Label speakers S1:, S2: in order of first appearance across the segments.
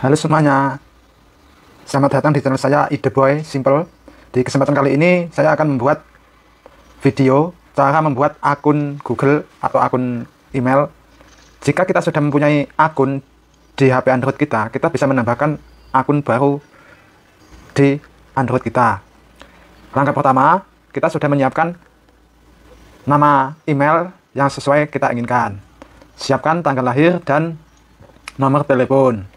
S1: Halo semuanya, selamat datang di channel saya Ide Boy Simple. Di kesempatan kali ini saya akan membuat video cara membuat akun Google atau akun email. Jika kita sudah mempunyai akun di HP Android kita, kita bisa menambahkan akun baru di Android kita. Langkah pertama, kita sudah menyiapkan nama email yang sesuai kita inginkan. Siapkan tanggal lahir dan nomor telepon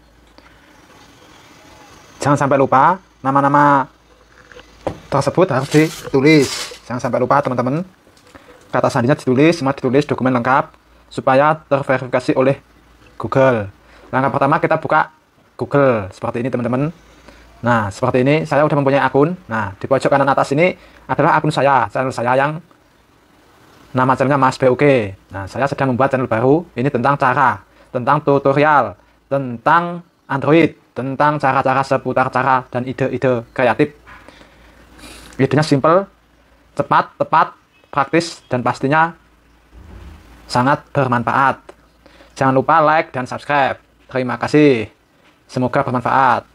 S1: jangan sampai lupa nama-nama tersebut harus ditulis jangan sampai lupa teman-teman kata sandinya ditulis semua ditulis dokumen lengkap supaya terverifikasi oleh Google langkah pertama kita buka Google seperti ini teman-teman nah seperti ini saya sudah mempunyai akun nah di pojok kanan atas ini adalah akun saya channel saya yang nama channelnya Mas BUK nah saya sedang membuat channel baru ini tentang cara tentang tutorial tentang Android tentang cara-cara seputar cara dan ide-ide kreatif. Idenya simple, cepat, tepat, praktis, dan pastinya sangat bermanfaat. Jangan lupa like dan subscribe. Terima kasih. Semoga bermanfaat.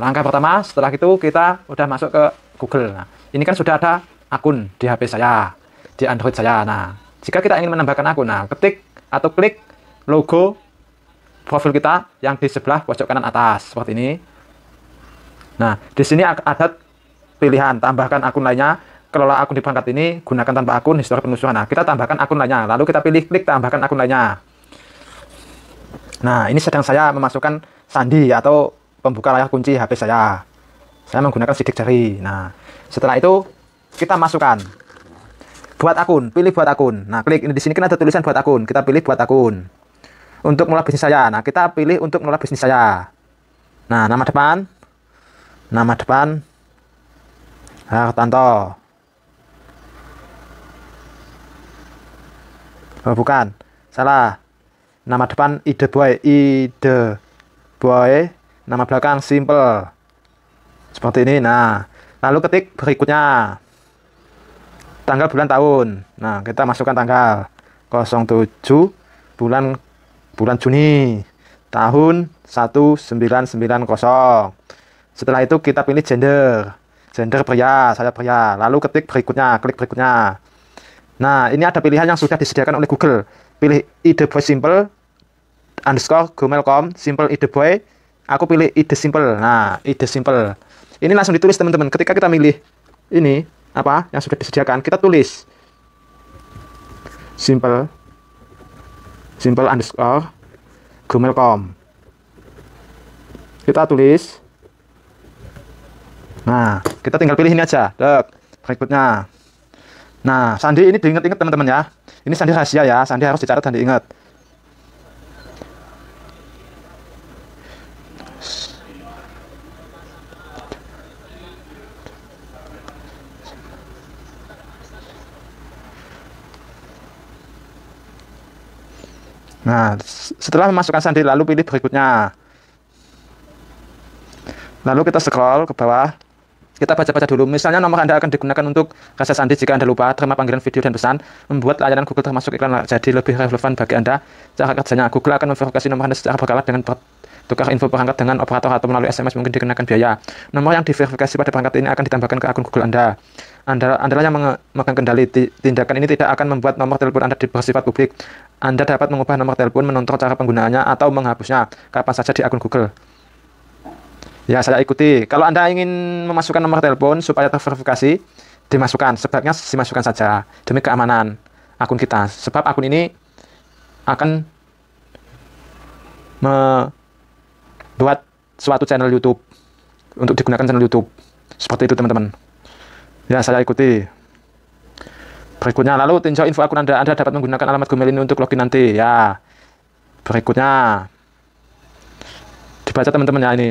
S1: Langkah pertama setelah itu kita udah masuk ke Google. Nah, ini kan sudah ada akun di HP saya, di Android saya. Nah, jika kita ingin menambahkan akun, nah ketik atau klik logo profil kita yang di sebelah pojok kanan atas seperti ini. Nah, di sini ada pilihan tambahkan akun lainnya. Kelola akun di perangkat ini gunakan tanpa akun histori penelusuran. Nah, kita tambahkan akun lainnya. Lalu kita pilih klik tambahkan akun lainnya. Nah, ini sedang saya memasukkan sandi atau pembuka layar kunci HP saya. Saya menggunakan sidik jari. Nah, setelah itu kita masukkan buat akun, pilih buat akun. Nah, klik ini di sini kan ada tulisan buat akun. Kita pilih buat akun untuk mulai bisnis saya. Nah, kita pilih untuk mulai bisnis saya. Nah, nama depan. Nama depan Hartanto. Oh, bukan. Salah. Nama depan ide boy, ide boy. Nama belakang simple. Seperti ini. Nah, lalu ketik berikutnya. Tanggal bulan tahun. Nah, kita masukkan tanggal 07 bulan bulan Juni tahun 1990. Setelah itu kita pilih gender. Gender pria, saya pria. Lalu ketik berikutnya, klik berikutnya. Nah, ini ada pilihan yang sudah disediakan oleh Google. Pilih ide boy simple underscore gmail.com simple ide boy. Aku pilih ide simple. Nah, ide simple. Ini langsung ditulis teman-teman. Ketika kita milih ini apa yang sudah disediakan, kita tulis simple simple underscore gmail.com kita tulis nah kita tinggal pilih ini aja dek berikutnya nah sandi ini diingat-ingat teman-teman ya ini sandi rahasia ya sandi harus dicatat dan diingat Nah, setelah memasukkan sandi lalu pilih berikutnya. Lalu kita scroll ke bawah. Kita baca-baca dulu. Misalnya nomor Anda akan digunakan untuk rasa sandi jika Anda lupa terima panggilan video dan pesan, membuat layanan Google termasuk iklan jadi lebih relevan bagi Anda. Cara kerjanya, Google akan memverifikasi nomor Anda secara berkala dengan tukar info perangkat dengan operator atau melalui SMS mungkin dikenakan biaya. Nomor yang diverifikasi pada perangkat ini akan ditambahkan ke akun Google Anda. Anda, Anda yang memegang kendali. Tindakan ini tidak akan membuat nomor telepon Anda bersifat publik. Anda dapat mengubah nomor telepon, menonton cara penggunaannya, atau menghapusnya kapan saja di akun Google. Ya, saya ikuti. Kalau Anda ingin memasukkan nomor telepon supaya terverifikasi, dimasukkan. Sebaiknya dimasukkan saja demi keamanan akun kita. Sebab akun ini akan membuat suatu channel YouTube untuk digunakan channel YouTube. Seperti itu, teman-teman. Ya saya ikuti. Berikutnya, lalu tinjau info akun Anda. Anda dapat menggunakan alamat Gmail ini untuk login nanti. Ya. Berikutnya. Dibaca teman-teman ya ini.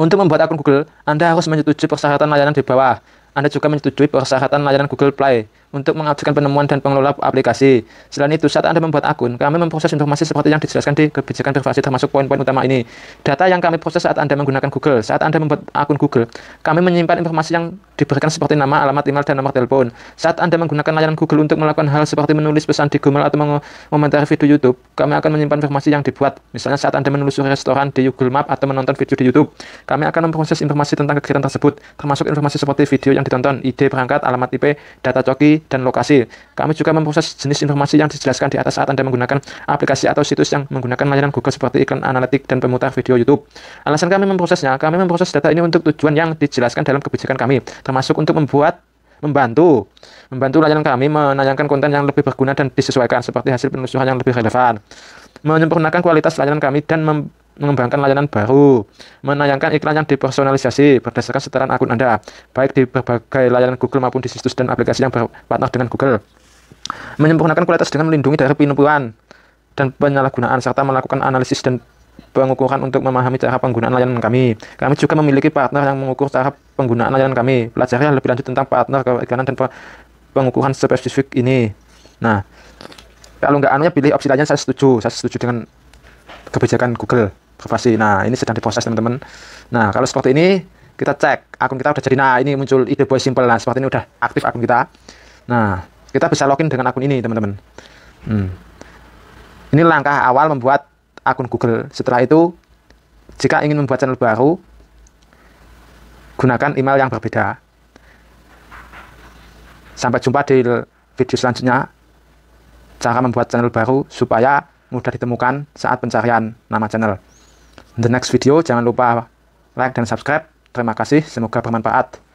S1: Untuk membuat akun Google, Anda harus menyetujui persyaratan layanan di bawah. Anda juga menyetujui persyaratan layanan Google Play untuk mengajukan penemuan dan pengelola aplikasi. Selain itu, saat Anda membuat akun, kami memproses informasi seperti yang dijelaskan di kebijakan privasi termasuk poin-poin utama ini. Data yang kami proses saat Anda menggunakan Google, saat Anda membuat akun Google, kami menyimpan informasi yang diberikan seperti nama, alamat email, dan nomor telepon. Saat Anda menggunakan layanan Google untuk melakukan hal seperti menulis pesan di Google atau mengomentari video YouTube, kami akan menyimpan informasi yang dibuat. Misalnya saat Anda menelusuri restoran di Google Map atau menonton video di YouTube, kami akan memproses informasi tentang kegiatan tersebut, termasuk informasi seperti video yang ditonton, ide perangkat, alamat IP, data coki, dan lokasi. Kami juga memproses jenis informasi yang dijelaskan di atas saat Anda menggunakan aplikasi atau situs yang menggunakan layanan Google seperti iklan analitik dan pemutar video YouTube. Alasan kami memprosesnya, kami memproses data ini untuk tujuan yang dijelaskan dalam kebijakan kami, termasuk untuk membuat membantu membantu layanan kami menayangkan konten yang lebih berguna dan disesuaikan seperti hasil penelusuran yang lebih relevan menyempurnakan kualitas layanan kami dan mem mengembangkan layanan baru, menayangkan iklan yang dipersonalisasi berdasarkan setelan akun Anda, baik di berbagai layanan Google maupun di situs dan aplikasi yang berpartner dengan Google. Menyempurnakan kualitas dengan melindungi dari penipuan dan penyalahgunaan serta melakukan analisis dan pengukuran untuk memahami cara penggunaan layanan kami. Kami juga memiliki partner yang mengukur cara penggunaan layanan kami. Pelajari lebih lanjut tentang partner keiklanan dan pengukuran spesifik ini. Nah, kalau nggak anunya pilih opsi lainnya saya setuju. Saya setuju dengan kebijakan Google privasi. Nah, ini sedang diproses teman-teman. Nah, kalau seperti ini kita cek akun kita udah jadi. Nah, ini muncul ide boy simple. Nah, seperti ini udah aktif akun kita. Nah, kita bisa login dengan akun ini, teman-teman. Hmm. Ini langkah awal membuat akun Google. Setelah itu, jika ingin membuat channel baru, gunakan email yang berbeda. Sampai jumpa di video selanjutnya. Cara membuat channel baru supaya mudah ditemukan saat pencarian nama channel the next video jangan lupa like dan subscribe terima kasih semoga bermanfaat